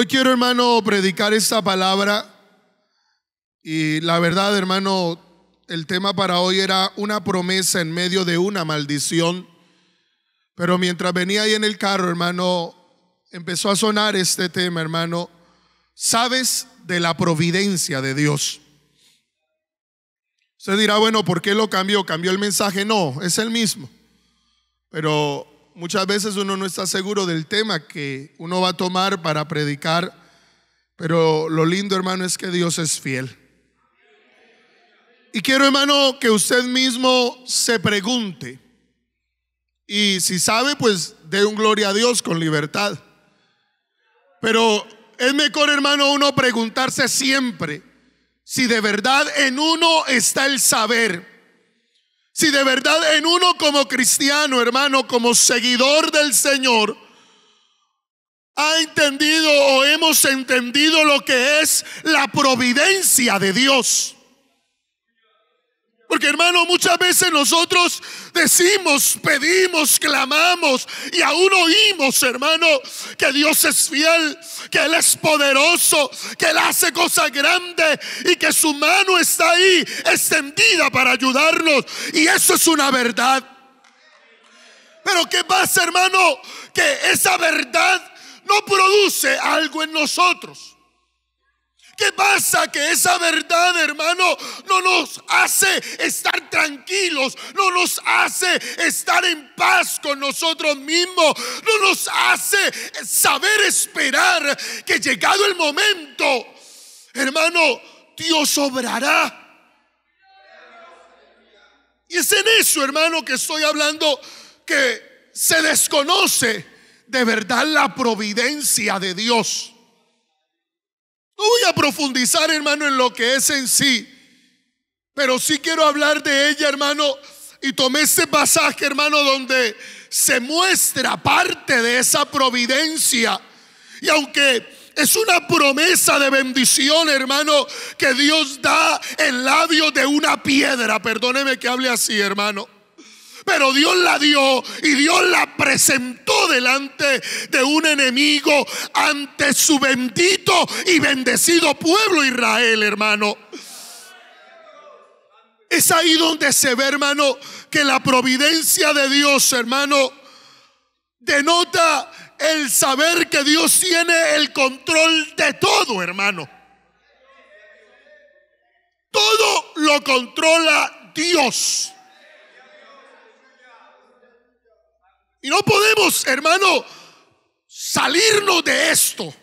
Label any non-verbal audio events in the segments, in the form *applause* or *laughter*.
Hoy quiero, hermano, predicar esta palabra. Y la verdad, hermano, el tema para hoy era una promesa en medio de una maldición. Pero mientras venía ahí en el carro, hermano, empezó a sonar este tema, hermano. Sabes de la providencia de Dios. Usted dirá, bueno, ¿por qué lo cambió? ¿Cambió el mensaje? No, es el mismo. Pero muchas veces uno no está seguro del tema que uno va a tomar para predicar, pero lo lindo, hermano, es que Dios es fiel. Y quiero, hermano, que usted mismo se pregunte. Y si sabe, pues dé un gloria a Dios con libertad. Pero es mejor, hermano, uno preguntarse siempre si de verdad en uno está el saber si de verdad en uno como cristiano, hermano, como seguidor del Señor, ha entendido o hemos entendido lo que es la providencia de Dios. Porque hermano, muchas veces nosotros decimos, pedimos, clamamos y aún oímos, hermano, que Dios es fiel, que Él es poderoso, que Él hace cosas grandes y que su mano está ahí extendida para ayudarnos. Y eso es una verdad. Pero ¿qué pasa, hermano? Que esa verdad no produce algo en nosotros. ¿Qué pasa? Que esa verdad, hermano, no nos hace estar tranquilos, no nos hace estar en paz con nosotros mismos, no nos hace saber esperar que llegado el momento, hermano, Dios obrará. Y es en eso, hermano, que estoy hablando, que se desconoce de verdad la providencia de Dios. No voy a profundizar, hermano, en lo que es en sí, pero sí quiero hablar de ella, hermano, y tomé este pasaje, hermano, donde se muestra parte de esa providencia. Y aunque es una promesa de bendición, hermano, que Dios da el labio de una piedra. Perdóneme que hable así, hermano. Pero Dios la dio y Dios la presentó delante de un enemigo, ante su bendito y bendecido pueblo Israel, hermano. Es ahí donde se ve, hermano, que la providencia de Dios, hermano, denota el saber que Dios tiene el control de todo, hermano. Todo lo controla Dios. Y no podemos, hermano, salirnos de esto.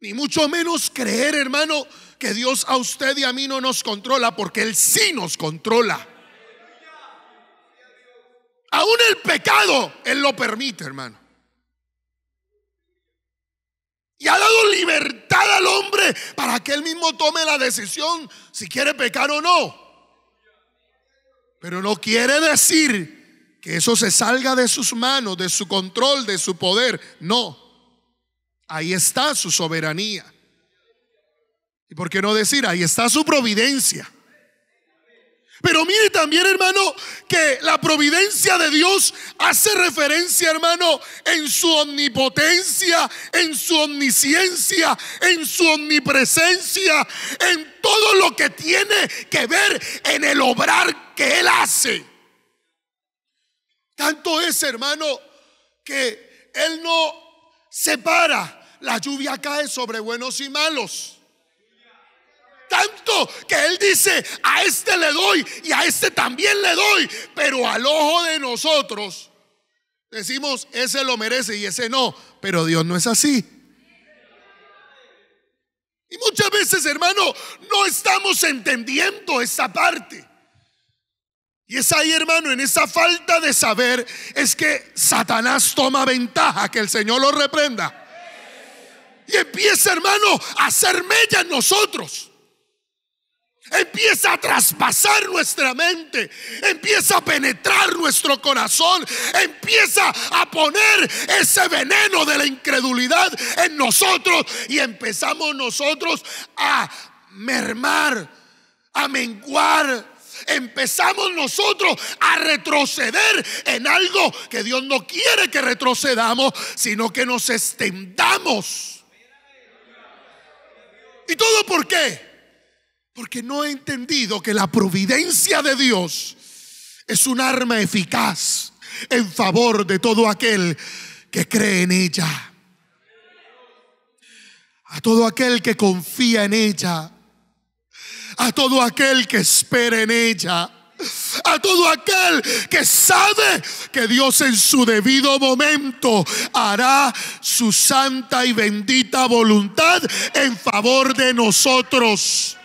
Ni mucho menos creer, hermano, que Dios a usted y a mí no nos controla, porque Él sí nos controla. Aún el pecado, Él lo permite, hermano. Y ha dado libertad al hombre para que él mismo tome la decisión si quiere pecar o no. Pero no quiere decir que eso se salga de sus manos, de su control, de su poder. No, ahí está su soberanía. ¿Y por qué no decir, ahí está su providencia? Pero mire también, hermano, que la providencia de Dios hace referencia, hermano, en su omnipotencia, en su omnisciencia, en su omnipresencia, en todo lo que tiene que ver en el obrar que Él hace. Tanto es, hermano, que Él no separa. La lluvia cae sobre buenos y malos. Tanto que Él dice, a este le doy y a este también le doy, pero al ojo de nosotros decimos, ese lo merece y ese no, pero Dios no es así. Y muchas veces, hermano, no estamos entendiendo esa parte. Y es ahí, hermano, en esa falta de saber es que Satanás toma ventaja, que el Señor lo reprenda. Y empieza, hermano, a hacer mella en nosotros. Empieza a traspasar nuestra mente, empieza a penetrar nuestro corazón, empieza a poner ese veneno de la incredulidad en nosotros y empezamos nosotros a mermar, a menguar, empezamos nosotros a retroceder en algo que Dios no quiere que retrocedamos, sino que nos extendamos. ¿Y todo por qué? Porque no he entendido que la providencia de Dios es un arma eficaz en favor de todo aquel que cree en ella. A todo aquel que confía en ella a todo aquel que espera en ella. A todo aquel que sabe que Dios en su debido momento hará su santa y bendita voluntad en favor de nosotros.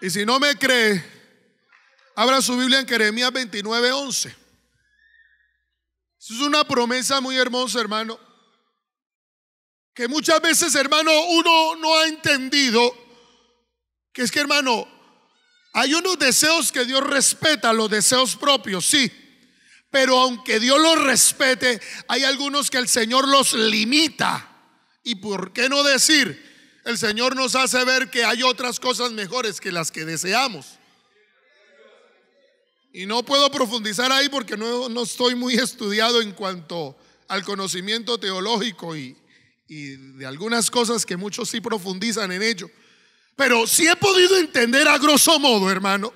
Y si no me cree, abra su Biblia en Jeremías 29.11 11. Es una promesa muy hermosa, hermano que muchas veces, hermano, uno no ha entendido, que es que, hermano, hay unos deseos que Dios respeta, los deseos propios, sí. Pero aunque Dios los respete, hay algunos que el Señor los limita. ¿Y por qué no decir? El Señor nos hace ver que hay otras cosas mejores que las que deseamos. Y no puedo profundizar ahí porque no, no estoy muy estudiado en cuanto al conocimiento teológico y, y de algunas cosas que muchos sí profundizan en ello. Pero sí he podido entender a grosso modo, hermano,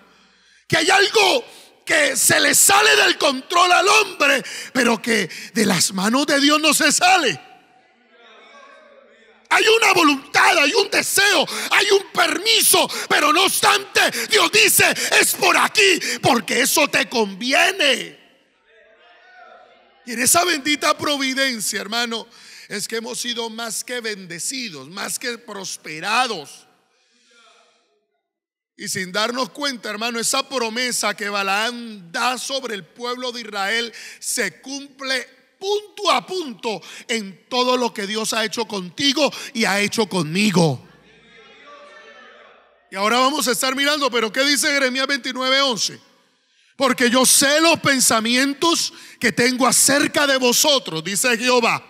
que hay algo que se le sale del control al hombre, pero que de las manos de Dios no se sale. Hay una voluntad, hay un deseo, hay un permiso, pero no obstante, Dios dice, es por aquí, porque eso te conviene. Y en esa bendita providencia, hermano, es que hemos sido más que bendecidos, más que prosperados. Y sin darnos cuenta, hermano, esa promesa que Balaam da sobre el pueblo de Israel se cumple punto a punto en todo lo que Dios ha hecho contigo y ha hecho conmigo. Y ahora vamos a estar mirando, pero ¿qué dice Jeremías 29:11? Porque yo sé los pensamientos que tengo acerca de vosotros, dice Jehová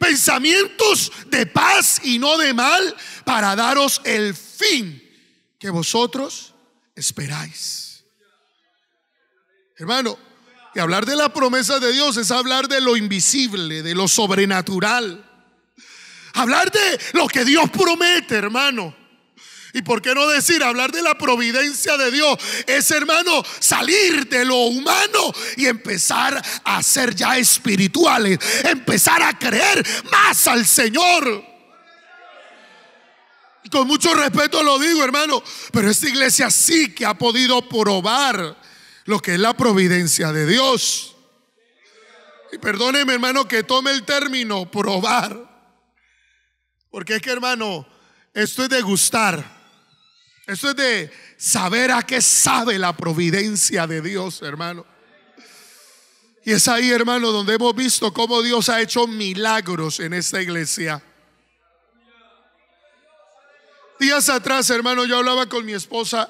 pensamientos de paz y no de mal, para daros el fin que vosotros esperáis. Hermano, y hablar de la promesa de Dios es hablar de lo invisible, de lo sobrenatural. Hablar de lo que Dios promete, hermano. Y por qué no decir, hablar de la providencia de Dios es, hermano, salir de lo humano y empezar a ser ya espirituales, empezar a creer más al Señor. con mucho respeto lo digo, hermano, pero esta iglesia sí que ha podido probar lo que es la providencia de Dios. Y perdóneme, hermano, que tome el término probar. Porque es que, hermano, esto es degustar. Eso es de saber a qué sabe la providencia de Dios, hermano. Y es ahí, hermano, donde hemos visto cómo Dios ha hecho milagros en esta iglesia. Días atrás, hermano, yo hablaba con mi esposa.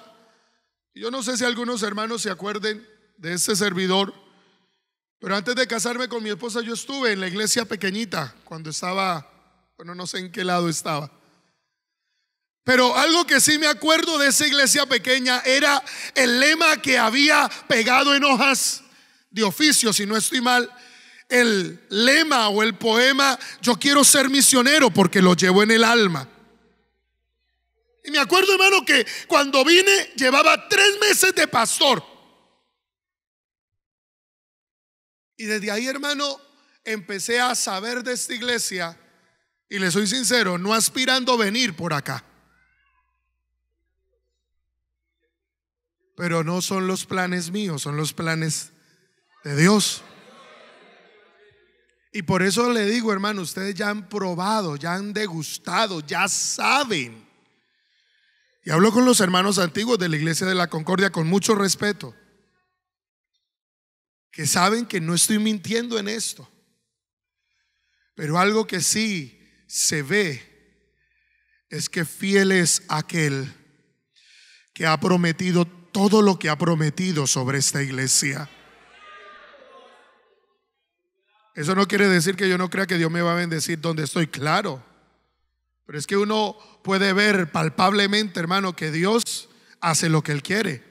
Yo no sé si algunos hermanos se acuerden de este servidor, pero antes de casarme con mi esposa yo estuve en la iglesia pequeñita, cuando estaba, bueno, no sé en qué lado estaba. Pero algo que sí me acuerdo de esa iglesia pequeña era el lema que había pegado en hojas de oficio, si no estoy mal, el lema o el poema, yo quiero ser misionero porque lo llevo en el alma. Y me acuerdo, hermano, que cuando vine llevaba tres meses de pastor. Y desde ahí, hermano, empecé a saber de esta iglesia. Y le soy sincero, no aspirando a venir por acá. Pero no son los planes míos, son los planes de Dios. Y por eso le digo, hermano, ustedes ya han probado, ya han degustado, ya saben. Y hablo con los hermanos antiguos de la Iglesia de la Concordia con mucho respeto, que saben que no estoy mintiendo en esto. Pero algo que sí se ve es que fiel es aquel que ha prometido todo lo que ha prometido sobre esta iglesia. Eso no quiere decir que yo no crea que Dios me va a bendecir donde estoy, claro. Pero es que uno puede ver palpablemente, hermano, que Dios hace lo que Él quiere.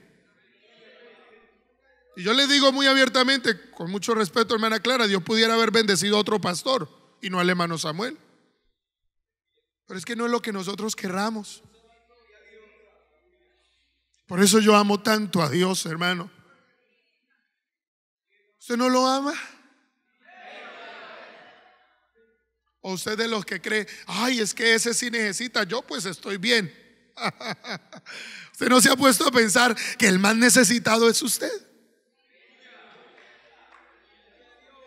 Y yo le digo muy abiertamente, con mucho respeto, hermana Clara, Dios pudiera haber bendecido a otro pastor y no al hermano Samuel. Pero es que no es lo que nosotros querramos. Por eso yo amo tanto a Dios, hermano. ¿Usted no lo ama? ¿O usted de los que cree, ay, es que ese sí necesita, yo pues estoy bien? *laughs* ¿Usted no se ha puesto a pensar que el más necesitado es usted?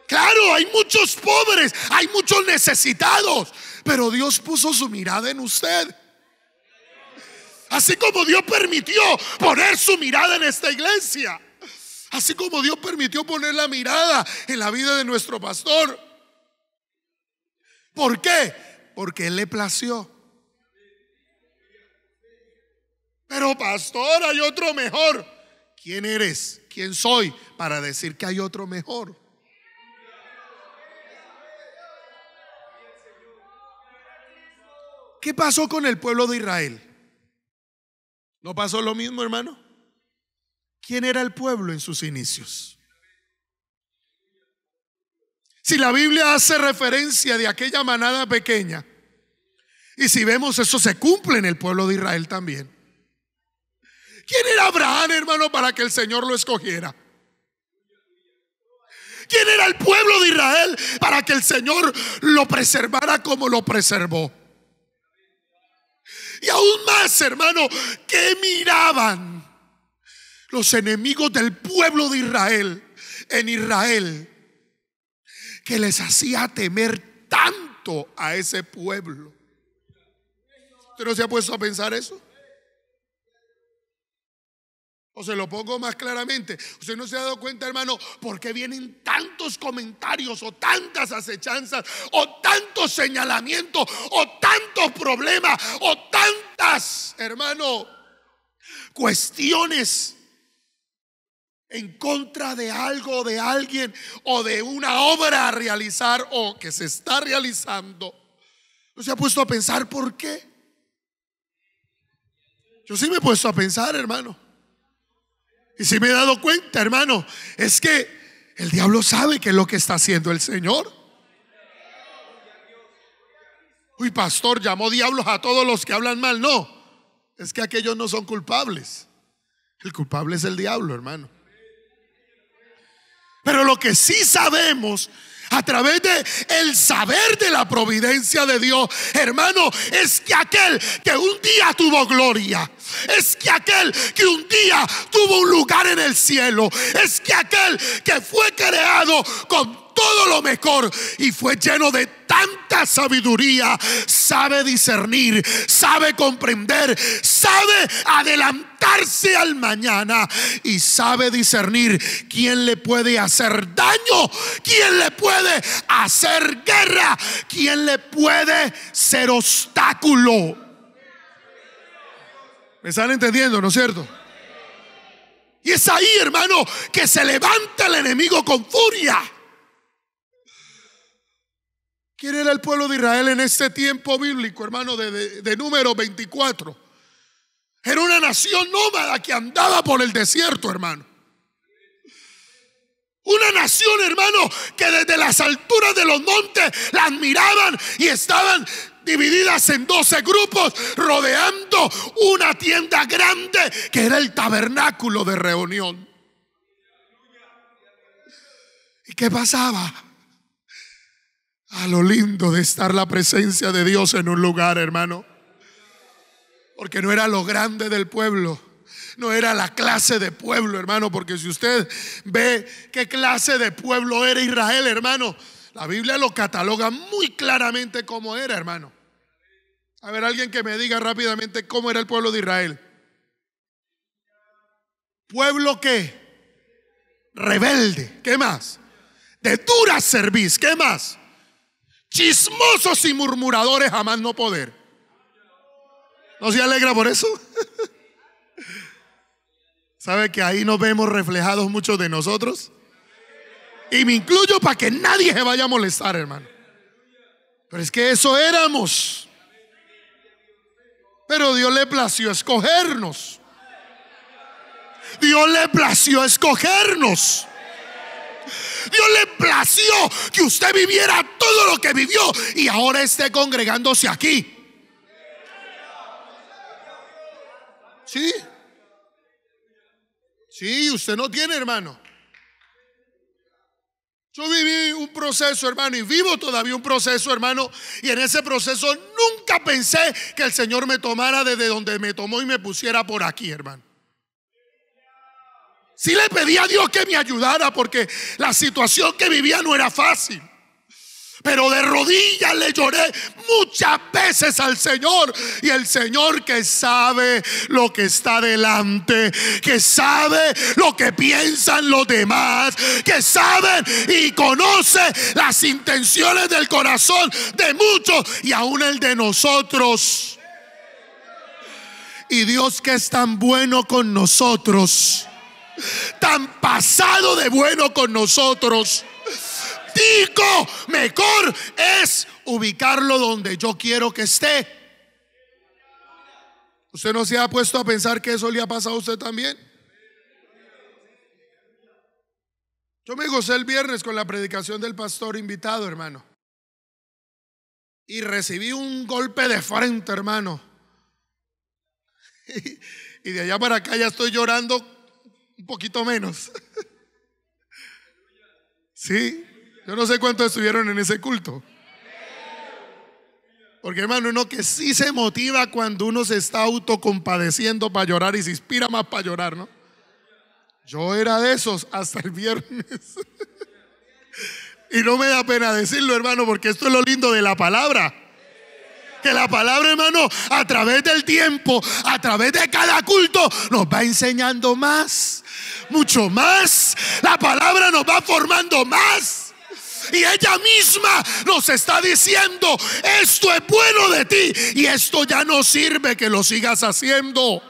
Claro, hay muchos pobres, hay muchos necesitados, pero Dios puso su mirada en usted. Así como Dios permitió poner su mirada en esta iglesia. Así como Dios permitió poner la mirada en la vida de nuestro pastor. ¿Por qué? Porque Él le plació. Pero pastor, hay otro mejor. ¿Quién eres? ¿Quién soy? Para decir que hay otro mejor. ¿Qué pasó con el pueblo de Israel? ¿No pasó lo mismo, hermano? ¿Quién era el pueblo en sus inicios? Si la Biblia hace referencia de aquella manada pequeña, y si vemos eso se cumple en el pueblo de Israel también. ¿Quién era Abraham, hermano, para que el Señor lo escogiera? ¿Quién era el pueblo de Israel para que el Señor lo preservara como lo preservó? Y aún más, hermano, que miraban los enemigos del pueblo de Israel en Israel, que les hacía temer tanto a ese pueblo. ¿Usted no se ha puesto a pensar eso? O se lo pongo más claramente. Usted no se ha dado cuenta, hermano, ¿Por qué vienen tantos comentarios o tantas acechanzas o tantos señalamientos o tantos problemas o tantas, hermano, cuestiones en contra de algo de alguien o de una obra a realizar o que se está realizando. ¿No se ha puesto a pensar por qué? Yo sí me he puesto a pensar, hermano. Y si me he dado cuenta, hermano, es que el diablo sabe que es lo que está haciendo el Señor. Uy, pastor, llamó diablos a todos los que hablan mal. No, es que aquellos no son culpables. El culpable es el diablo, hermano. Pero lo que sí sabemos a través de el saber de la providencia de Dios. Hermano, es que aquel que un día tuvo gloria, es que aquel que un día tuvo un lugar en el cielo, es que aquel que fue creado con todo lo mejor y fue lleno de tanta sabiduría. Sabe discernir, sabe comprender, sabe adelantarse al mañana y sabe discernir quién le puede hacer daño, quién le puede hacer guerra, quién le puede ser obstáculo. ¿Me están entendiendo, no es cierto? Y es ahí, hermano, que se levanta el enemigo con furia. ¿Quién era el pueblo de Israel en este tiempo bíblico, hermano, de, número 24? Era una nación nómada que andaba por el desierto, hermano. Una nación, hermano, que desde las alturas de los montes las miraban y estaban divididas en 12 grupos, rodeando una tienda grande que era el tabernáculo de reunión. ¿Y qué pasaba? A lo lindo de estar la presencia de Dios en un lugar, hermano. Porque no era lo grande del pueblo, no era la clase de pueblo, hermano. Porque si usted ve qué clase de pueblo era Israel, hermano, la Biblia lo cataloga muy claramente como era, hermano. A ver, alguien que me diga rápidamente cómo era el pueblo de Israel. Pueblo que rebelde, ¿qué más? De dura serviz, ¿qué más? chismosos y murmuradores jamás no poder. ¿No se alegra por eso? *laughs* ¿Sabe que ahí nos vemos reflejados muchos de nosotros? Y me incluyo para que nadie se vaya a molestar, hermano. Pero es que eso éramos. Pero Dios le plació escogernos. Dios le plació escogernos. Dios le plació que usted viviera todo lo que vivió y ahora esté congregándose aquí. Sí. Sí, usted no tiene, hermano. Yo viví un proceso, hermano, y vivo todavía un proceso, hermano, y en ese proceso nunca pensé que el Señor me tomara desde donde me tomó y me pusiera por aquí, hermano. Si le pedí a Dios que me ayudara porque la situación que vivía no era fácil. Pero de rodillas le lloré muchas veces al Señor. Y el Señor que sabe lo que está delante, que sabe lo que piensan los demás, que sabe y conoce las intenciones del corazón de muchos y aún el de nosotros. Y Dios que es tan bueno con nosotros tan pasado de bueno con nosotros. Digo, mejor es ubicarlo donde yo quiero que esté. ¿Usted no se ha puesto a pensar que eso le ha pasado a usted también? Yo me gocé el viernes con la predicación del pastor invitado, hermano. Y recibí un golpe de frente, hermano. *laughs* Y de allá para acá ya estoy llorando un poquito menos. ¿Sí? Yo no sé cuántos estuvieron en ese culto. Porque hermano, uno que sí se motiva cuando uno se está autocompadeciendo para llorar y se inspira más para llorar, ¿no? Yo era de esos hasta el viernes. y no me da pena decirlo, hermano, porque esto es lo lindo de la palabra. Que la palabra, hermano, a través del tiempo, a través de cada culto, nos va enseñando más mucho más. La palabra nos va formando más. Y ella misma nos está diciendo, esto es bueno de ti y esto ya no sirve que lo sigas haciendo.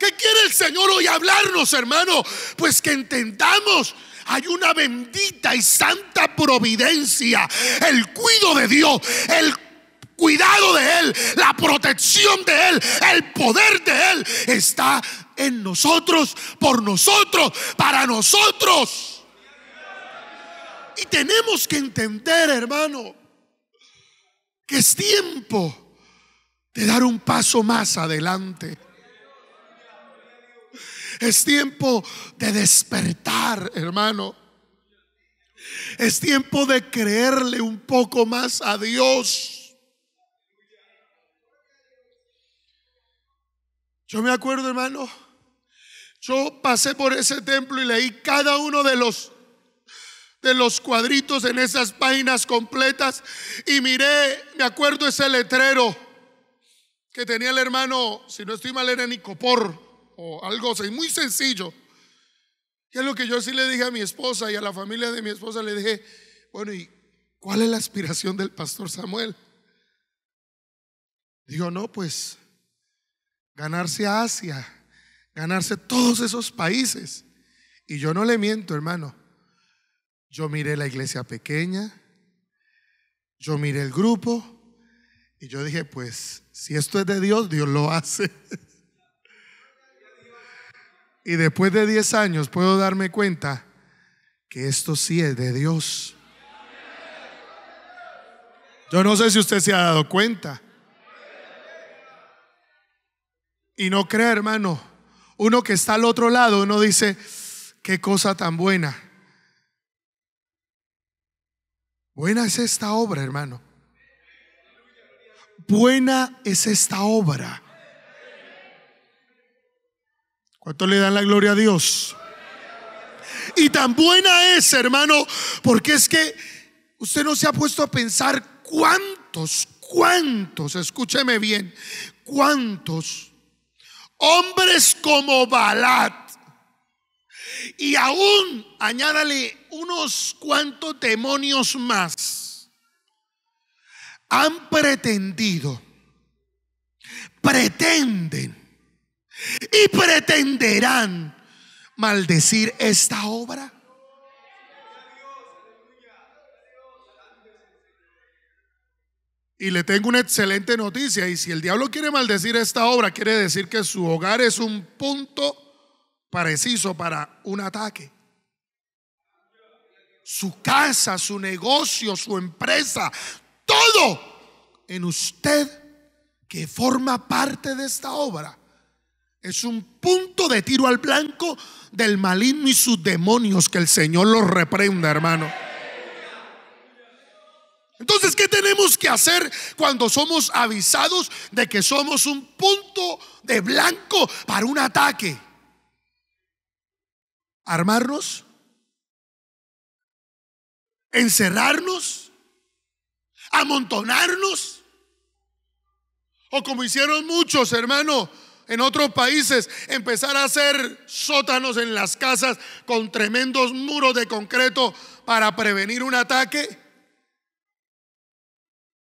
¿Qué quiere el Señor hoy hablarnos, hermano? Pues que entendamos hay una bendita y santa providencia, el cuido de Dios, el cuidado de Él, la protección de Él, el poder de Él está en nosotros, por nosotros, para nosotros. Y tenemos que entender, hermano, que es tiempo de dar un paso más adelante. Es tiempo de despertar, hermano. Es tiempo de creerle un poco más a Dios. Yo me acuerdo, hermano, yo pasé por ese templo y leí cada uno de los de los cuadritos en esas páginas completas y miré, me acuerdo ese letrero que tenía el hermano, si no estoy mal era Nicopor o algo así, muy sencillo. Y es lo que yo sí le dije a mi esposa y a la familia de mi esposa, le dije, bueno, ¿y cuál es la aspiración del pastor Samuel? Digo, no, pues ganarse a Asia ganarse todos esos países. Y yo no le miento, hermano. Yo miré la iglesia pequeña, yo miré el grupo y yo dije, pues si esto es de Dios, Dios lo hace. *laughs* y después de 10 años puedo darme cuenta que esto sí es de Dios. Yo no sé si usted se ha dado cuenta. Y no crea, hermano, uno que está al otro lado, uno dice, qué cosa tan buena. Buena es esta obra, hermano. Buena es esta obra. ¿Cuánto le dan la gloria a Dios? Y tan buena es, hermano, porque es que usted no se ha puesto a pensar cuántos, cuántos, escúcheme bien, cuántos hombres como Balat. Y aún añádale unos cuantos demonios más. Han pretendido, pretenden y pretenderán maldecir esta obra. Y le tengo una excelente noticia. Y si el diablo quiere maldecir esta obra, quiere decir que su hogar es un punto preciso para un ataque. Su casa, su negocio, su empresa, todo en usted que forma parte de esta obra es un punto de tiro al blanco del maligno y sus demonios. Que el Señor los reprenda, hermano. Entonces, ¿qué tenemos que hacer cuando somos avisados de que somos un punto de blanco para un ataque? ¿Armarnos? ¿Encerrarnos? ¿Amontonarnos? O como hicieron muchos, hermano, en otros países, empezar a hacer sótanos en las casas con tremendos muros de concreto para prevenir un ataque.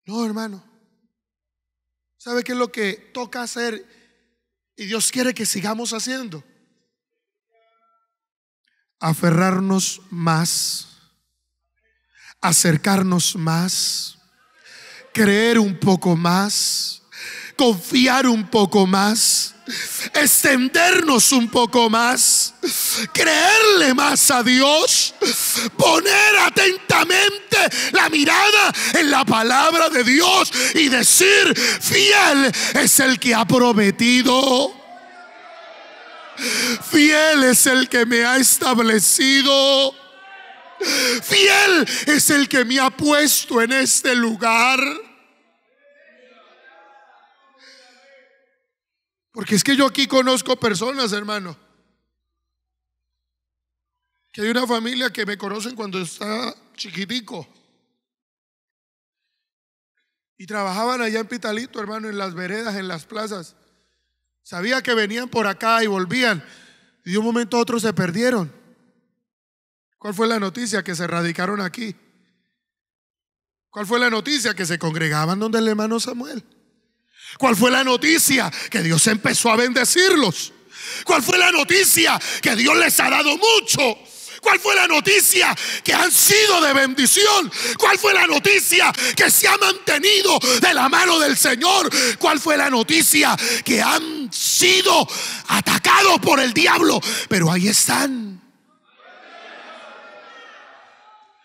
No, hermano. ¿Sabe qué es lo que toca hacer? Y Dios quiere que sigamos haciendo. Aferrarnos más. Acercarnos más. Creer un poco más. Confiar un poco más. Extendernos un poco más creerle más a Dios, poner atentamente la mirada en la palabra de Dios y decir, fiel es el que ha prometido. Fiel es el que me ha establecido. Fiel es el que me ha puesto en este lugar. Porque es que yo aquí conozco personas, hermano que hay una familia que me conocen cuando estaba chiquitico. Y trabajaban allá en Pitalito, hermano, en las veredas, en las plazas. Sabía que venían por acá y volvían. Y de un momento a otro se perdieron. ¿Cuál fue la noticia? Que se radicaron aquí. ¿Cuál fue la noticia? Que se congregaban donde el hermano Samuel. ¿Cuál fue la noticia? Que Dios empezó a bendecirlos. ¿Cuál fue la noticia? Que Dios les ha dado mucho. ¿Cuál fue la noticia? Que han sido de bendición. ¿Cuál fue la noticia? Que se ha mantenido de la mano del Señor. ¿Cuál fue la noticia? Que han sido atacados por el diablo. Pero ahí están.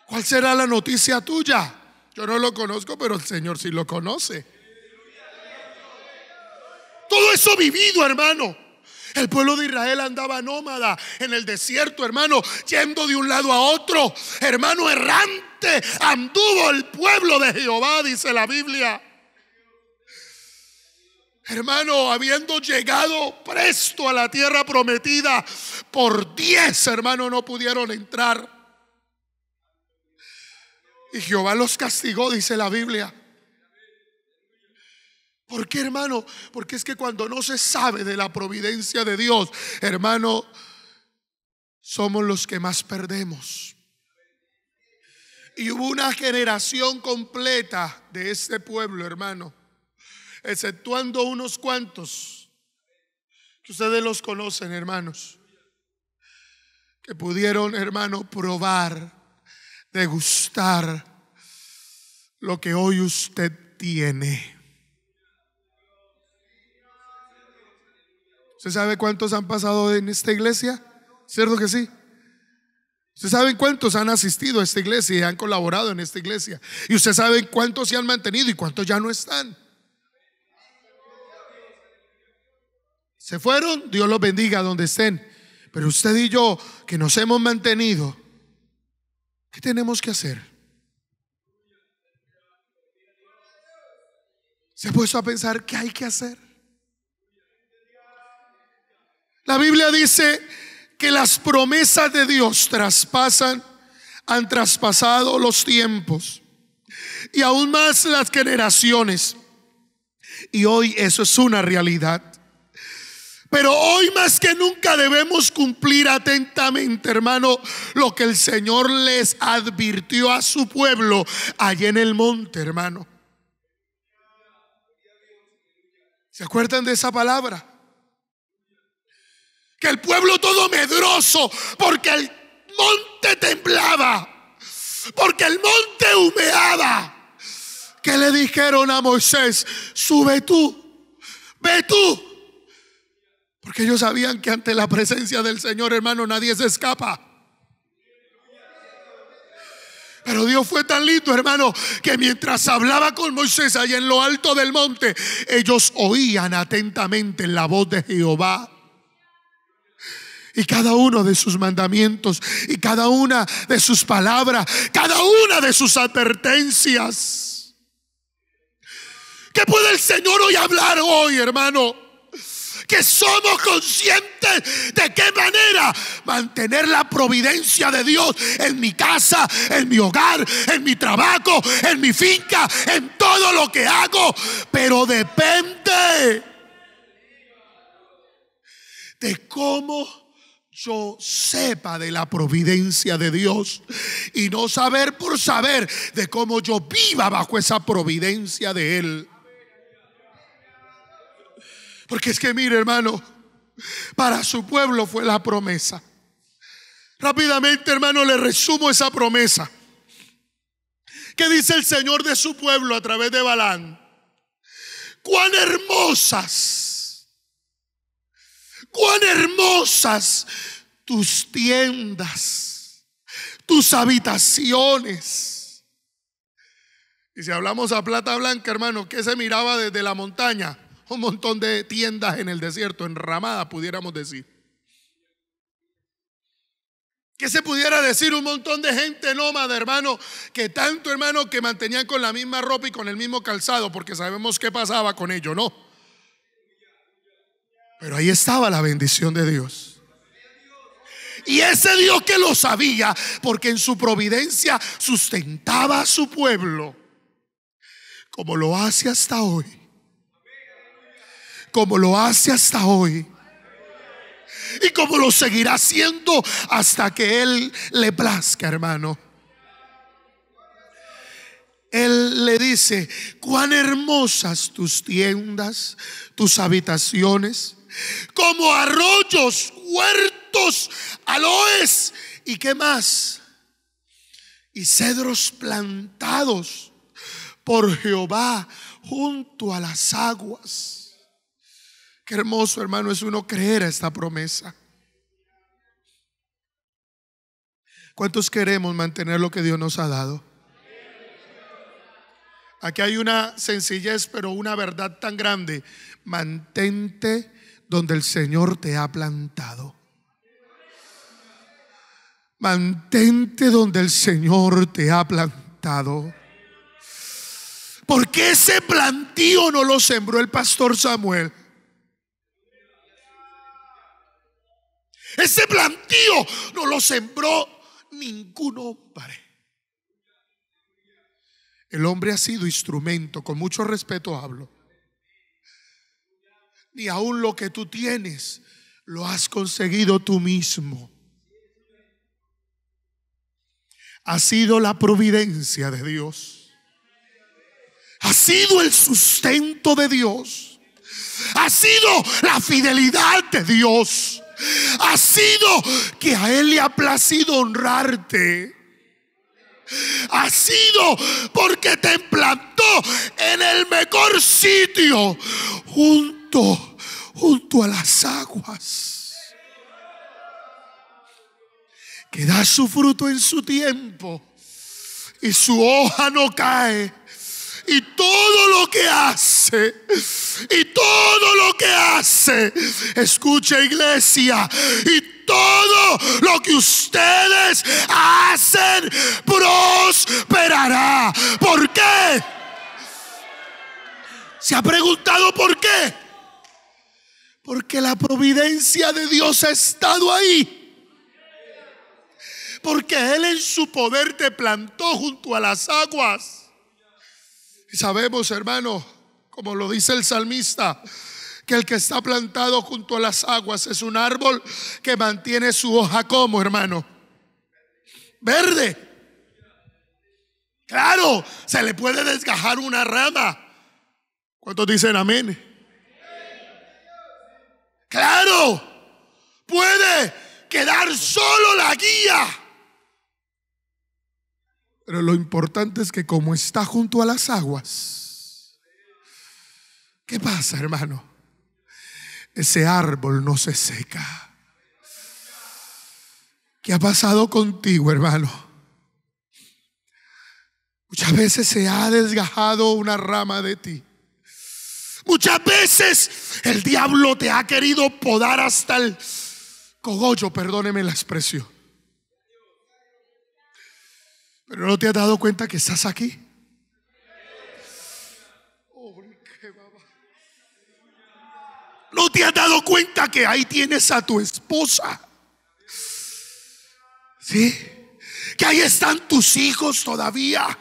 ¿Cuál será la noticia tuya? Yo no lo conozco, pero el Señor sí lo conoce. Todo eso vivido, hermano. El pueblo de Israel andaba nómada en el desierto, hermano, yendo de un lado a otro. Hermano errante, anduvo el pueblo de Jehová, dice la Biblia. Hermano, habiendo llegado presto a la tierra prometida, por diez, hermano, no pudieron entrar. Y Jehová los castigó, dice la Biblia. ¿Por qué, hermano? Porque es que cuando no se sabe de la providencia de Dios, hermano, somos los que más perdemos. Y hubo una generación completa de este pueblo, hermano, exceptuando unos cuantos, que ustedes los conocen, hermanos, que pudieron, hermano, probar, degustar lo que hoy usted tiene. ¿Usted sabe cuántos han pasado en esta iglesia? ¿Cierto que sí? Usted sabe cuántos han asistido a esta iglesia y han colaborado en esta iglesia. Y usted sabe cuántos se han mantenido y cuántos ya no están. Se fueron, Dios los bendiga donde estén. Pero usted y yo, que nos hemos mantenido, ¿qué tenemos que hacer? ¿Se ha puesto a pensar qué hay que hacer? La Biblia dice que las promesas de Dios traspasan, han traspasado los tiempos y aún más las generaciones. Y hoy eso es una realidad. Pero hoy más que nunca debemos cumplir atentamente, hermano, lo que el Señor les advirtió a su pueblo allí en el monte, hermano. ¿Se acuerdan de esa palabra? que el pueblo todo medroso, porque el monte temblaba, porque el monte humeaba, que le dijeron a Moisés, sube tú, ve tú. Porque ellos sabían que ante la presencia del Señor, hermano, nadie se escapa. Pero Dios fue tan lindo, hermano, que mientras hablaba con Moisés allá en lo alto del monte, ellos oían atentamente la voz de Jehová. Y cada uno de sus mandamientos, y cada una de sus palabras, cada una de sus advertencias. ¿Qué puede el Señor hoy hablar hoy, hermano? que somos conscientes de qué manera mantener la providencia de Dios en mi casa, en mi hogar, en mi trabajo, en mi finca, en todo lo que hago. Pero depende de cómo yo sepa de la providencia de Dios y no saber por saber de cómo yo viva bajo esa providencia de Él. Porque es que, mire, hermano, para su pueblo fue la promesa. Rápidamente, hermano, le resumo esa promesa. ¿Qué dice el Señor de su pueblo a través de Balán? Cuán hermosas cuán hermosas tus tiendas, tus habitaciones. Y si hablamos a Plata Blanca, hermano, ¿qué se miraba desde la montaña? Un montón de tiendas en el desierto, enramadas, pudiéramos decir. Que se pudiera decir un montón de gente nómada, hermano, que tanto, hermano, que mantenían con la misma ropa y con el mismo calzado, porque sabemos qué pasaba con ello, ¿no? Pero ahí estaba la bendición de Dios. Y ese Dios que lo sabía, porque en su providencia sustentaba a su pueblo, como lo hace hasta hoy. Como lo hace hasta hoy. Y como lo seguirá haciendo hasta que Él le plazca, hermano. Él le dice, cuán hermosas tus tiendas, tus habitaciones como arroyos, huertos, aloes y qué más. Y cedros plantados por Jehová junto a las aguas. Qué hermoso hermano es uno creer a esta promesa. ¿Cuántos queremos mantener lo que Dios nos ha dado? Aquí hay una sencillez, pero una verdad tan grande. Mantente donde el Señor te ha plantado. Mantente donde el Señor te ha plantado. Porque ese plantío no lo sembró el pastor Samuel. Ese plantío no lo sembró ningún hombre. El hombre ha sido instrumento, con mucho respeto hablo, ni aún lo que tú tienes lo has conseguido tú mismo. Ha sido la providencia de Dios. Ha sido el sustento de Dios. Ha sido la fidelidad de Dios. Ha sido que a Él le ha placido honrarte. Ha sido porque te implantó en el mejor sitio junto junto a las aguas, que da su fruto en su tiempo y su hoja no cae. Y todo lo que hace, y todo lo que hace, escucha iglesia, y todo lo que ustedes hacen prosperará. ¿Por qué? ¿Se ha preguntado por qué? Porque la providencia de Dios ha estado ahí. Porque Él en su poder te plantó junto a las aguas. Y sabemos, hermano, como lo dice el salmista, que el que está plantado junto a las aguas es un árbol que mantiene su hoja como, hermano. Verde. Claro, se le puede desgajar una rama. ¿Cuántos dicen amén? Claro, puede quedar solo la guía. Pero lo importante es que como está junto a las aguas, ¿qué pasa, hermano? Ese árbol no se seca. ¿Qué ha pasado contigo, hermano? Muchas veces se ha desgajado una rama de ti. Muchas veces el diablo te ha querido podar hasta el cogollo, perdóneme la expresión. Pero no te has dado cuenta que estás aquí. No te has dado cuenta que ahí tienes a tu esposa. ¿Sí? Que ahí están tus hijos todavía.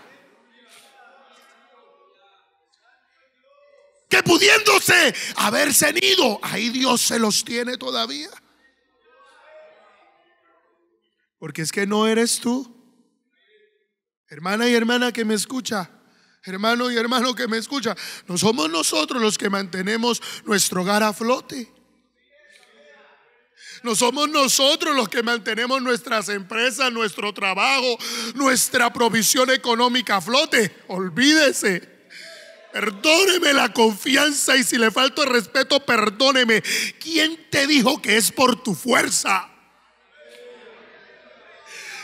que pudiéndose haberse ido, ahí Dios se los tiene todavía. Porque es que no eres tú. Hermana y hermana que me escucha, hermano y hermano que me escucha, no somos nosotros los que mantenemos nuestro hogar a flote. No somos nosotros los que mantenemos nuestras empresas, nuestro trabajo, nuestra provisión económica a flote. Olvídese. Perdóneme la confianza y si le falto el respeto, perdóneme. ¿Quién te dijo que es por tu fuerza?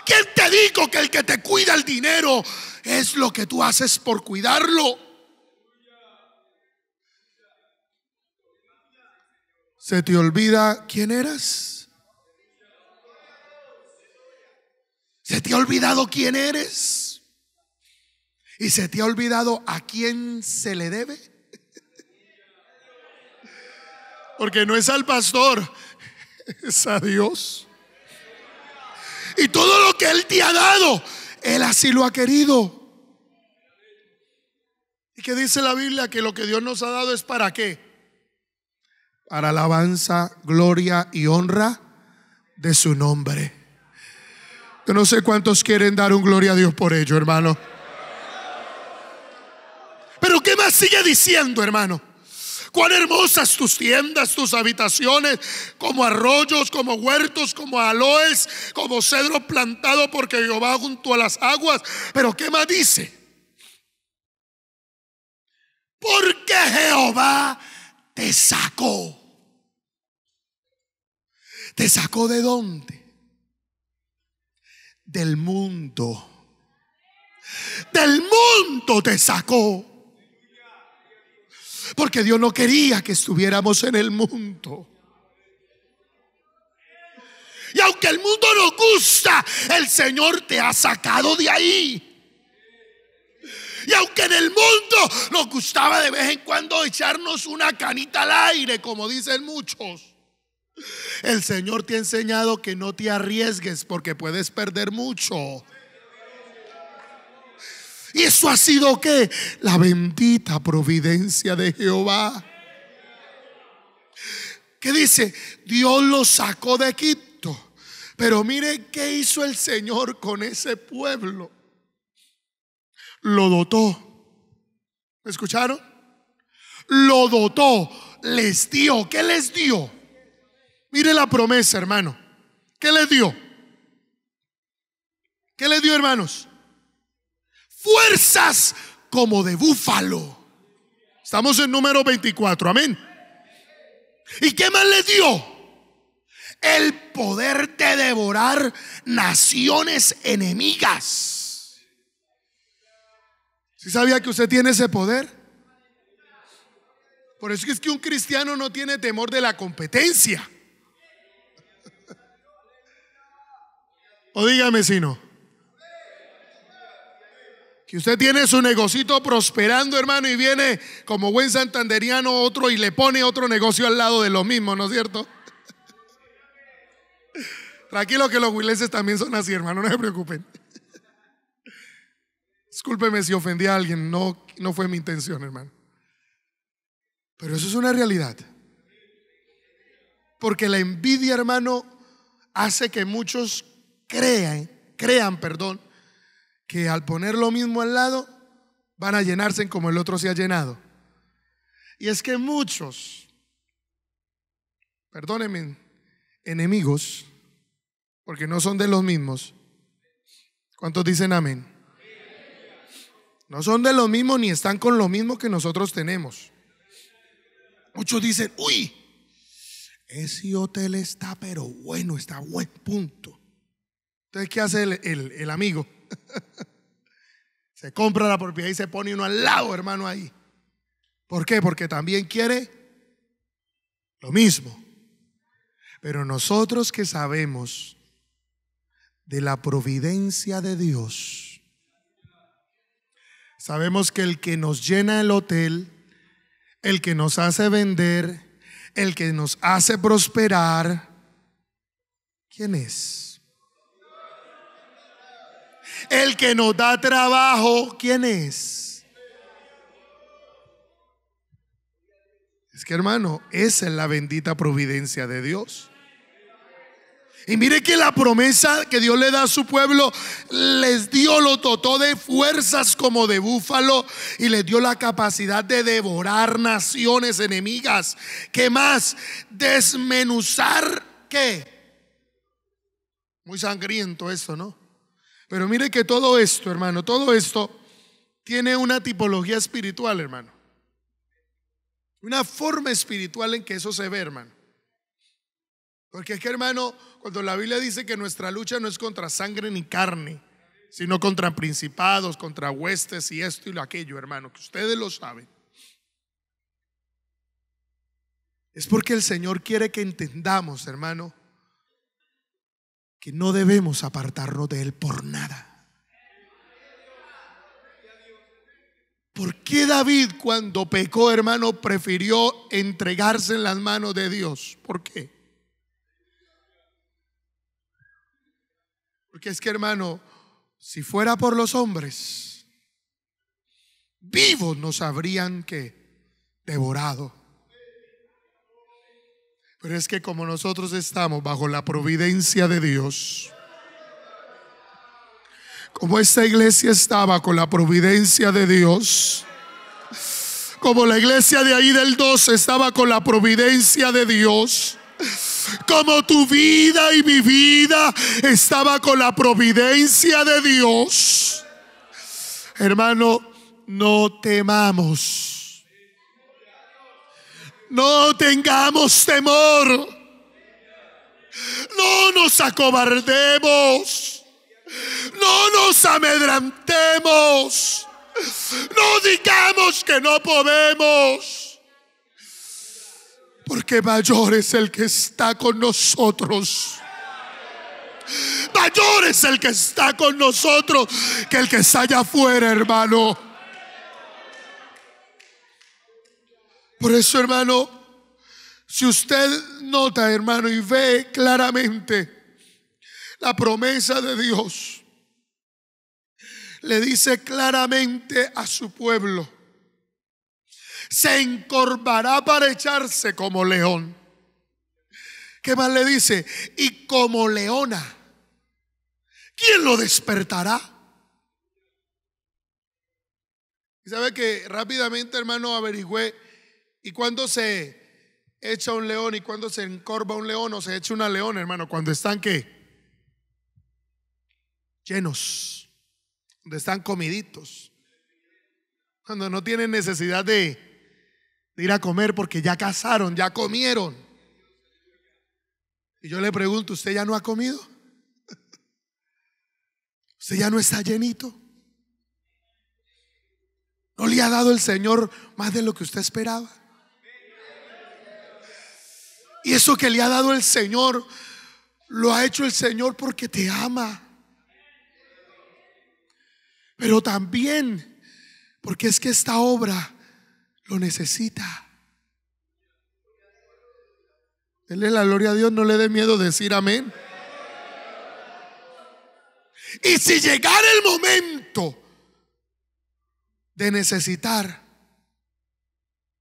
¿Quién te dijo que el que te cuida el dinero es lo que tú haces por cuidarlo? ¿Se te olvida quién eras? ¿Se te ha olvidado quién eres? ¿Y se te ha olvidado a quién se le debe? Porque no es al pastor, es a Dios. Y todo lo que Él te ha dado, Él así lo ha querido. ¿Y qué dice la Biblia? Que lo que Dios nos ha dado es para qué? Para alabanza, gloria y honra de su nombre. Yo no sé cuántos quieren dar un gloria a Dios por ello, hermano. Pero ¿qué más sigue diciendo, hermano? Cuán hermosas tus tiendas, tus habitaciones, como arroyos, como huertos, como aloes, como cedro plantado porque Jehová junto a las aguas. Pero ¿qué más dice? Porque Jehová te sacó. ¿Te sacó de dónde? Del mundo. Del mundo te sacó porque Dios no quería que estuviéramos en el mundo. Y aunque el mundo nos gusta, el Señor te ha sacado de ahí. Y aunque en el mundo nos gustaba de vez en cuando echarnos una canita al aire, como dicen muchos, el Señor te ha enseñado que no te arriesgues porque puedes perder mucho. Y eso ha sido que la bendita providencia de Jehová. Que dice, Dios lo sacó de Egipto. Pero mire qué hizo el Señor con ese pueblo. Lo dotó. ¿Me escucharon? Lo dotó. Les dio. ¿Qué les dio? Mire la promesa, hermano. ¿Qué les dio? ¿Qué les dio, hermanos? fuerzas como de búfalo. Estamos en número 24, amén. ¿Y qué más les dio? El poder de devorar naciones enemigas. Si sabía que usted tiene ese poder? Por eso es que un cristiano no tiene temor de la competencia. *laughs* O dígame si no. Que usted tiene su negocito prosperando, hermano, y viene como buen santanderiano otro y le pone otro negocio al lado de lo mismo, ¿no es cierto? *laughs* Tranquilo que los huileses también son así, hermano, no se preocupen. *laughs* Discúlpeme si ofendí a alguien, no, no fue mi intención, hermano. Pero eso es una realidad. Porque la envidia, hermano, hace que muchos crean, crean, perdón, que al poner lo mismo al lado van a llenarse como el otro se ha llenado. Y es que muchos, perdónenme, enemigos, porque no son de los mismos. ¿Cuántos dicen amén? No son de los mismos ni están con lo mismo que nosotros tenemos. Muchos dicen, uy, ese hotel está, pero bueno, está buen punto. Entonces, ¿qué hace el, el amigo? *laughs* se compra la propiedad y se pone uno al lado, hermano, ahí. ¿Por qué? Porque también quiere lo mismo. Pero nosotros que sabemos de la providencia de Dios, sabemos que el que nos llena el hotel, el que nos hace vender, el que nos hace prosperar, ¿quién es? El que nos da trabajo, ¿quién es? Es que hermano, esa es la bendita providencia de Dios. Y mire que la promesa que Dios le da a su pueblo, les dio, lo totó de fuerzas como de búfalo y les dio la capacidad de devorar naciones enemigas. ¿Qué más? Desmenuzar qué. Muy sangriento eso, ¿no? Pero mire que todo esto, hermano, todo esto tiene una tipología espiritual, hermano. Una forma espiritual en que eso se ve, hermano. Porque es que, hermano, cuando la Biblia dice que nuestra lucha no es contra sangre ni carne, sino contra principados, contra huestes y esto y lo aquello, hermano, que ustedes lo saben. Es porque el Señor quiere que entendamos, hermano, que no debemos apartarnos de Él por nada. ¿Por qué David cuando pecó, hermano, prefirió entregarse en las manos de Dios? ¿Por qué? Porque es que, hermano, si fuera por los hombres, vivos nos habrían que devorado. Pero es que como nosotros estamos bajo la providencia de Dios, como esta iglesia estaba con la providencia de Dios, como la iglesia de ahí del 12 estaba con la providencia de Dios, como tu vida y mi vida estaba con la providencia de Dios. Hermano, no temamos. No tengamos temor. No nos acobardemos. No nos amedrantemos. No digamos que no podemos. Porque mayor es el que está con nosotros. Mayor es el que está con nosotros que el que está allá afuera, hermano. Por eso, hermano, si usted nota, hermano, y ve claramente la promesa de Dios, le dice claramente a su pueblo, se encorvará para echarse como león. ¿Qué más le dice? Y como leona, ¿quién lo despertará? Y sabe que rápidamente, hermano, averigüé ¿Y cuando se echa un león y cuando se encorva un león o se echa una leona, hermano? Cuando están que Llenos. Cuando están comiditos. Cuando no tienen necesidad de, de ir a comer porque ya cazaron, ya comieron. Y yo le pregunto, ¿usted ya no ha comido? *laughs* ¿Usted ya no está llenito? ¿No le ha dado el Señor más de lo que usted esperaba? Y eso que le ha dado el Señor, lo ha hecho el Señor porque te ama. Pero también porque es que esta obra lo necesita. Denle la gloria a Dios, no le dé miedo decir amén. Y si llegara el momento de necesitar,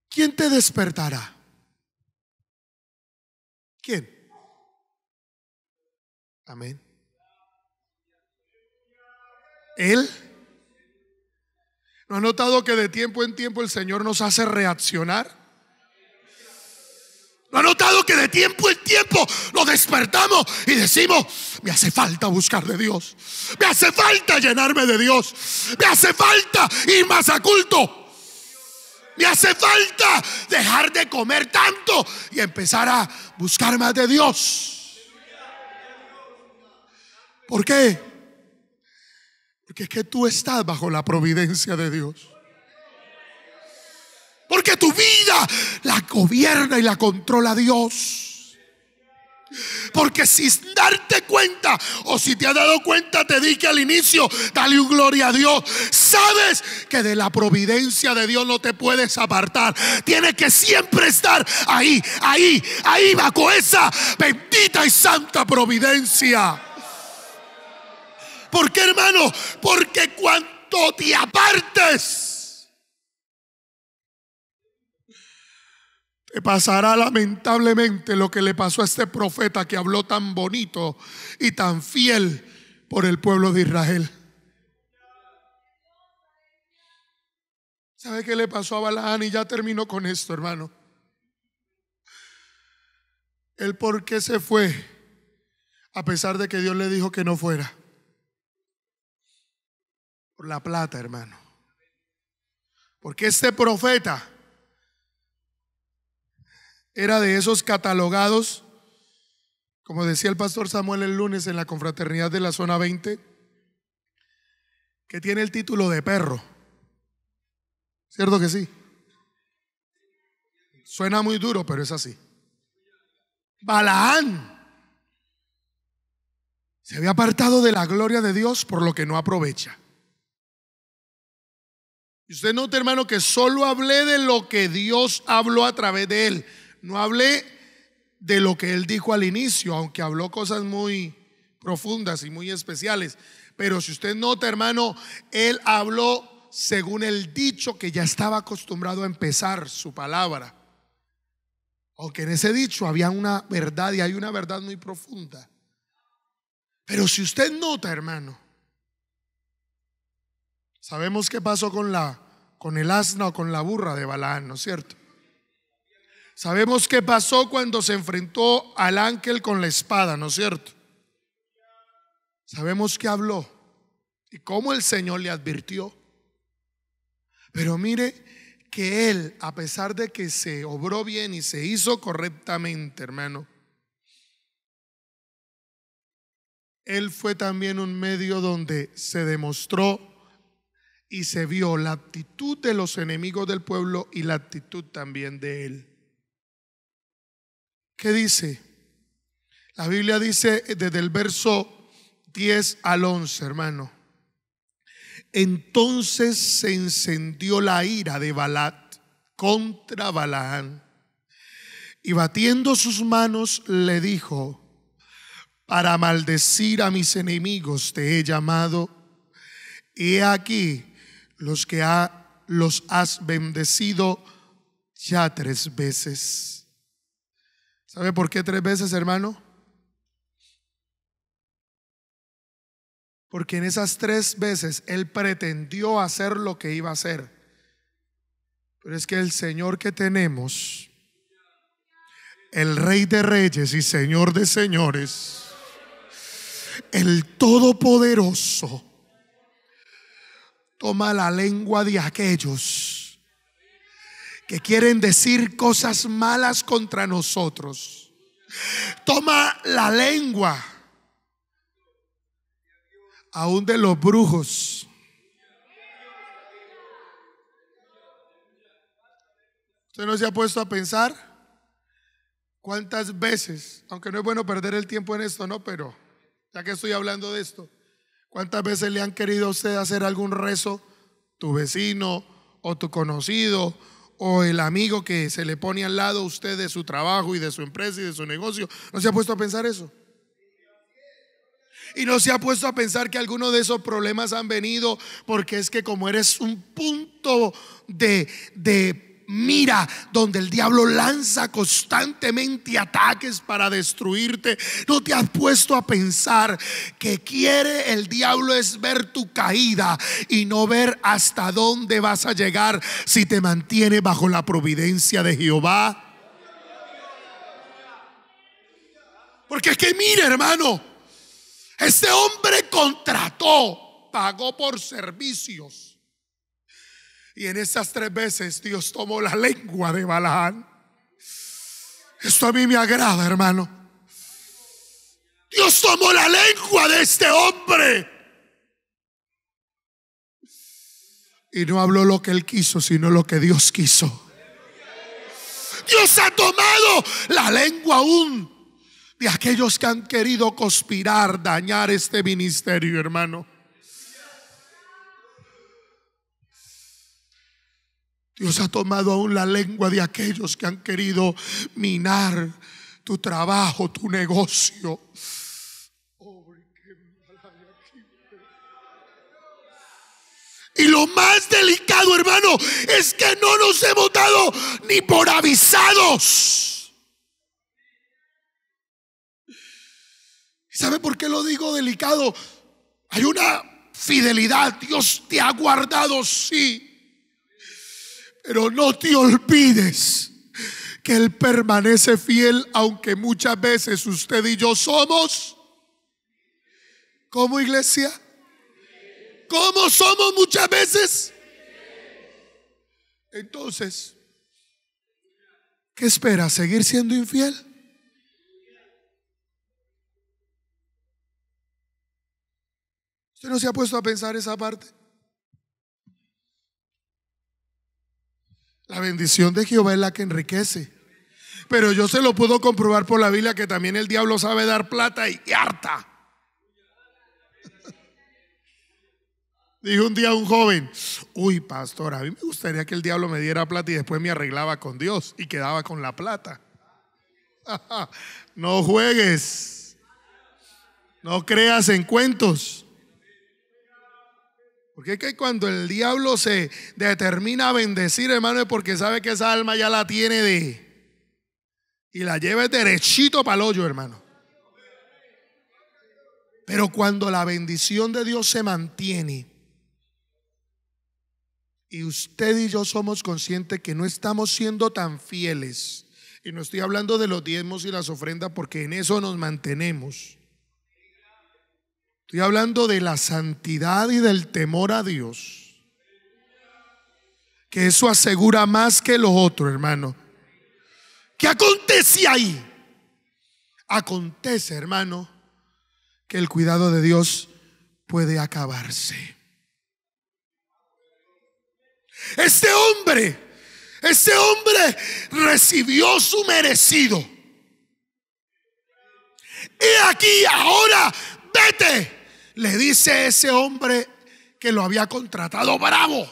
¿quién te despertará? ¿Quién? Amén. Él. ¿No ha notado que de tiempo en tiempo el Señor nos hace reaccionar? ¿No ha notado que de tiempo en tiempo nos despertamos y decimos, me hace falta buscar de Dios, me hace falta llenarme de Dios, me hace falta ir más a culto? Me hace falta dejar de comer tanto y empezar a buscar más de Dios. ¿Por qué? Porque es que tú estás bajo la providencia de Dios. Porque tu vida la gobierna y la controla Dios. Porque si darte cuenta, o si te has dado cuenta, te dije al inicio, dale un gloria a Dios. Sabes que de la providencia de Dios no te puedes apartar. Tienes que siempre estar ahí, ahí, ahí, bajo esa bendita y santa providencia. ¿Por qué, hermano? Porque cuanto te apartes, pasará lamentablemente lo que le pasó a este profeta que habló tan bonito y tan fiel por el pueblo de Israel. ¿Sabe qué le pasó a Balaán? Y ya terminó con esto, hermano. El por qué se fue, a pesar de que Dios le dijo que no fuera. Por la plata, hermano. Porque este profeta era de esos catalogados, como decía el pastor Samuel el lunes en la confraternidad de la zona 20, que tiene el título de perro. ¿Cierto que sí? Suena muy duro, pero es así. Balaán se había apartado de la gloria de Dios por lo que no aprovecha. Y usted nota, hermano, que solo hablé de lo que Dios habló a través de él. No hablé de lo que él dijo al inicio, aunque habló cosas muy profundas y muy especiales. Pero si usted nota, hermano, él habló según el dicho que ya estaba acostumbrado a empezar su palabra. Aunque en ese dicho había una verdad y hay una verdad muy profunda. Pero si usted nota, hermano, sabemos qué pasó con la con el asno o con la burra de Balaán, ¿no es cierto? Sabemos qué pasó cuando se enfrentó al ángel con la espada, ¿no es cierto? Sabemos que habló y cómo el Señor le advirtió. Pero mire que él, a pesar de que se obró bien y se hizo correctamente, hermano, él fue también un medio donde se demostró y se vio la actitud de los enemigos del pueblo y la actitud también de él. ¿Qué dice? La Biblia dice eh, desde el verso 10 al 11, hermano. Entonces se encendió la ira de Balat contra Balaán. Y batiendo sus manos le dijo, para maldecir a mis enemigos te he llamado. He aquí, los que ha, los has bendecido ya tres veces. ¿Sabe por qué tres veces, hermano? Porque en esas tres veces él pretendió hacer lo que iba a hacer. Pero es que el Señor que tenemos, el Rey de Reyes y Señor de Señores, el Todopoderoso, toma la lengua de aquellos que quieren decir cosas malas contra nosotros. Toma la lengua, aún de los brujos. ¿Usted no se ha puesto a pensar cuántas veces, aunque no es bueno perder el tiempo en esto, no, pero ya que estoy hablando de esto, cuántas veces le han querido a usted hacer algún rezo, tu vecino o tu conocido o el amigo que se le pone al lado a usted de su trabajo y de su empresa y de su negocio. ¿No se ha puesto a pensar eso? Y no se ha puesto a pensar que algunos de esos problemas han venido porque es que como eres un punto de, de mira, donde el diablo lanza constantemente ataques para destruirte. No te has puesto a pensar que quiere el diablo es ver tu caída y no ver hasta dónde vas a llegar si te mantiene bajo la providencia de Jehová. Porque es que mira, hermano, este hombre contrató, pagó por servicios y en esas tres veces Dios tomó la lengua de Balaán. Esto a mí me agrada, hermano. Dios tomó la lengua de este hombre. Y no habló lo que él quiso, sino lo que Dios quiso. Dios ha tomado la lengua aún de aquellos que han querido conspirar, dañar este ministerio, hermano. Dios ha tomado aún la lengua de aquellos que han querido minar tu trabajo, tu negocio. Y lo más delicado, hermano, es que no nos He votado ni por avisados. ¿Sabe por qué lo digo delicado? Hay una fidelidad. Dios te ha guardado, sí. Pero no te olvides que Él permanece fiel, aunque muchas veces usted y yo somos. como iglesia? ¿Cómo somos muchas veces? Entonces, ¿qué espera? ¿Seguir siendo infiel? ¿Usted no se ha puesto a pensar esa parte? La bendición de Jehová es la que enriquece. Pero yo se lo puedo comprobar por la Biblia que también el diablo sabe dar plata y, harta. *laughs* Dijo un día un joven, uy pastor, a mí me gustaría que el diablo me diera plata y después me arreglaba con Dios y quedaba con la plata. *laughs* no juegues, no creas en cuentos. Porque es que cuando el diablo se determina a bendecir, hermano, es porque sabe que esa alma ya la tiene de... Y la lleva derechito para el hoyo, hermano. Pero cuando la bendición de Dios se mantiene y usted y yo somos conscientes que no estamos siendo tan fieles, y no estoy hablando de los diezmos y las ofrendas porque en eso nos mantenemos, Estoy hablando de la santidad y del temor a Dios. Que eso asegura más que lo otro hermano. ¿Qué acontece ahí? Acontece, hermano, que el cuidado de Dios puede acabarse. Este hombre, este hombre recibió su merecido. Y aquí ahora, vete le dice ese hombre que lo había contratado, bravo.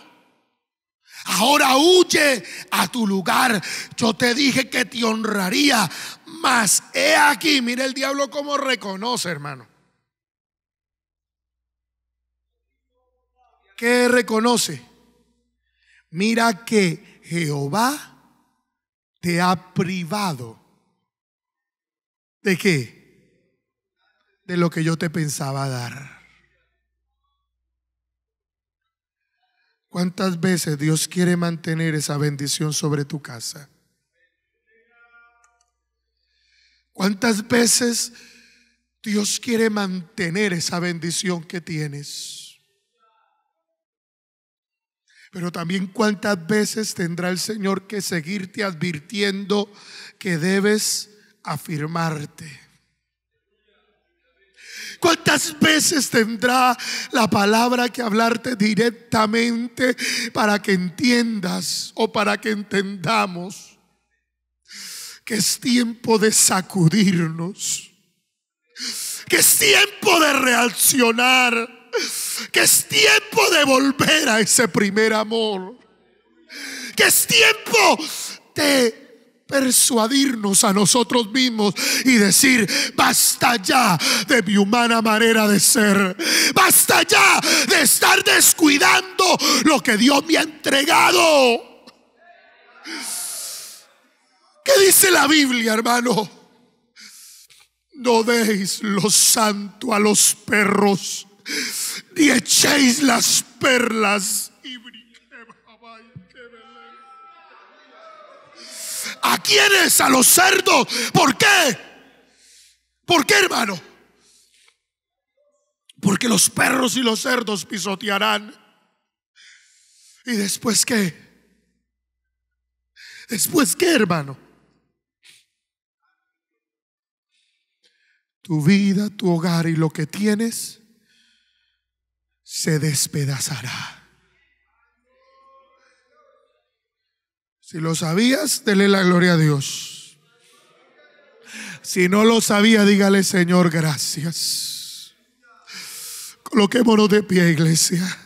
Ahora huye a tu lugar. Yo te dije que te honraría. Mas he aquí, mira el diablo cómo reconoce, hermano. ¿Qué reconoce? Mira que Jehová te ha privado. ¿De qué? De lo que yo te pensaba dar. ¿Cuántas veces Dios quiere mantener esa bendición sobre tu casa? ¿Cuántas veces Dios quiere mantener esa bendición que tienes? Pero también cuántas veces tendrá el Señor que seguirte advirtiendo que debes afirmarte. ¿Cuántas veces tendrá la palabra que hablarte directamente para que entiendas o para que entendamos que es tiempo de sacudirnos? Que es tiempo de reaccionar. Que es tiempo de volver a ese primer amor. Que es tiempo de persuadirnos a nosotros mismos y decir, basta ya de mi humana manera de ser, basta ya de estar descuidando lo que Dios me ha entregado. ¿Qué dice la Biblia, hermano? No deis lo santo a los perros, ni echéis las perlas ¿A quiénes? A los cerdos. ¿Por qué? ¿Por qué, hermano? Porque los perros y los cerdos pisotearán. ¿Y después qué? ¿Después qué, hermano? Tu vida, tu hogar y lo que tienes se despedazará. Si lo sabías, dele la gloria a Dios. Si no lo sabía, dígale, Señor, gracias. Coloquémonos de pie, iglesia.